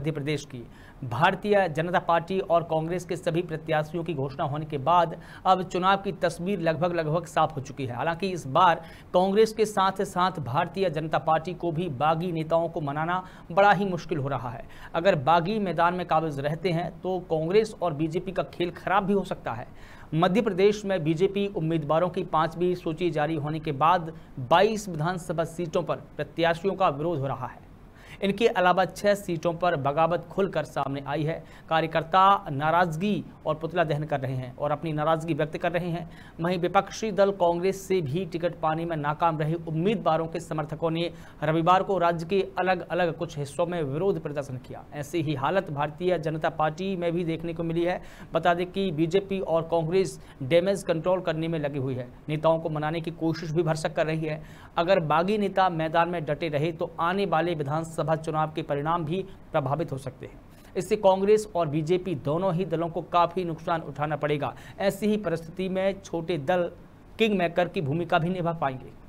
मध्य प्रदेश की भारतीय जनता पार्टी और कांग्रेस के सभी प्रत्याशियों की घोषणा होने के बाद अब चुनाव की तस्वीर लगभग लगभग साफ हो चुकी है हालांकि इस बार कांग्रेस के साथ साथ भारतीय जनता पार्टी को भी बागी नेताओं को मनाना बड़ा ही मुश्किल हो रहा है अगर बागी मैदान में काबिज रहते हैं तो कांग्रेस और बीजेपी का खेल खराब भी हो सकता है मध्य प्रदेश में बीजेपी उम्मीदवारों की पाँचवीं सूची जारी होने के बाद बाईस विधानसभा सीटों पर प्रत्याशियों का विरोध हो रहा है इनके अलावा छह सीटों पर बगावत खुलकर सामने आई है कार्यकर्ता नाराजगी और पुतला दहन कर रहे हैं और अपनी नाराजगी व्यक्त कर रहे हैं वहीं विपक्षी दल कांग्रेस से भी टिकट पाने में नाकाम रहे उम्मीदवारों के समर्थकों ने रविवार को राज्य के अलग अलग कुछ हिस्सों में विरोध प्रदर्शन किया ऐसी ही हालत भारतीय जनता पार्टी में भी देखने को मिली है बता दें कि बीजेपी और कांग्रेस डैमेज कंट्रोल करने में लगी हुई है नेताओं को मनाने की कोशिश भी भरसक कर रही है अगर बागी नेता मैदान में डटे रहे तो आने वाले विधानसभा विधानसभा चुनाव के परिणाम भी प्रभावित हो सकते हैं इससे कांग्रेस और बीजेपी दोनों ही दलों को काफ़ी नुकसान उठाना पड़ेगा ऐसी ही परिस्थिति में छोटे दल किंग मेकर की भूमिका भी निभा पाएंगे